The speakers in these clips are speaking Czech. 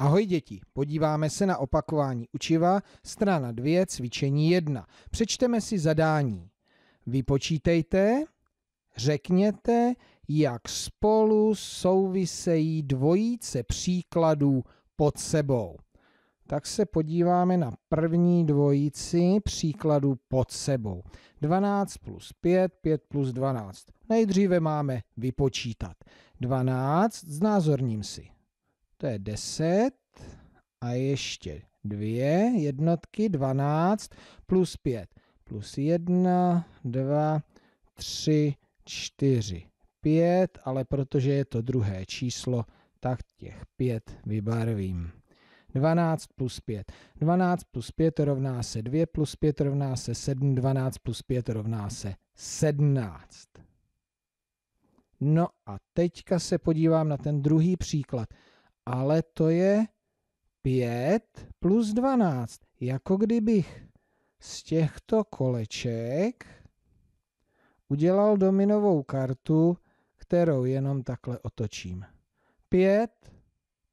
Ahoj děti, podíváme se na opakování učiva, strana 2, cvičení 1. Přečteme si zadání. Vypočítejte, řekněte, jak spolu souvisejí dvojice příkladů pod sebou. Tak se podíváme na první dvojici příkladů pod sebou. 12 plus 5, 5 plus 12. Nejdříve máme vypočítat. 12 znázorním si to je 10 a ještě 2 jednotky, 12 plus 5 plus 1, 2, 3, 4, 5, ale protože je to druhé číslo, tak těch 5 vybarvím. 12 plus 5. 12 plus 5 rovná se 2, plus 5 rovná se 7, 12 plus 5 rovná se 17. No a teďka se podívám na ten druhý příklad ale to je 5 plus 12. Jako kdybych z těchto koleček udělal dominovou kartu, kterou jenom takhle otočím. 5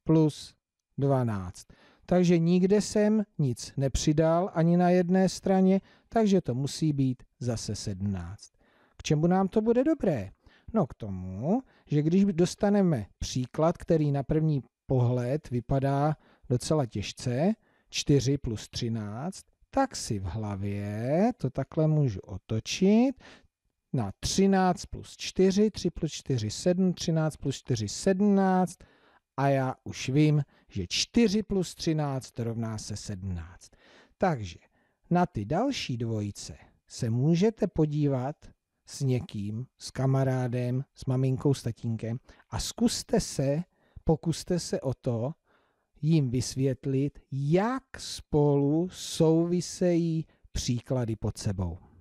plus 12. Takže nikde jsem nic nepřidal ani na jedné straně, takže to musí být zase 17. K čemu nám to bude dobré? No k tomu, že když dostaneme příklad, který na první pohled vypadá docela těžce, 4 plus 13, tak si v hlavě to takhle můžu otočit na 13 plus 4, 3 plus 4, 7, 13 plus 4, 17 a já už vím, že 4 plus 13 rovná se 17. Takže na ty další dvojice se můžete podívat s někým, s kamarádem, s maminkou, s tatínkem a zkuste se pokuste se o to jim vysvětlit, jak spolu souvisejí příklady pod sebou.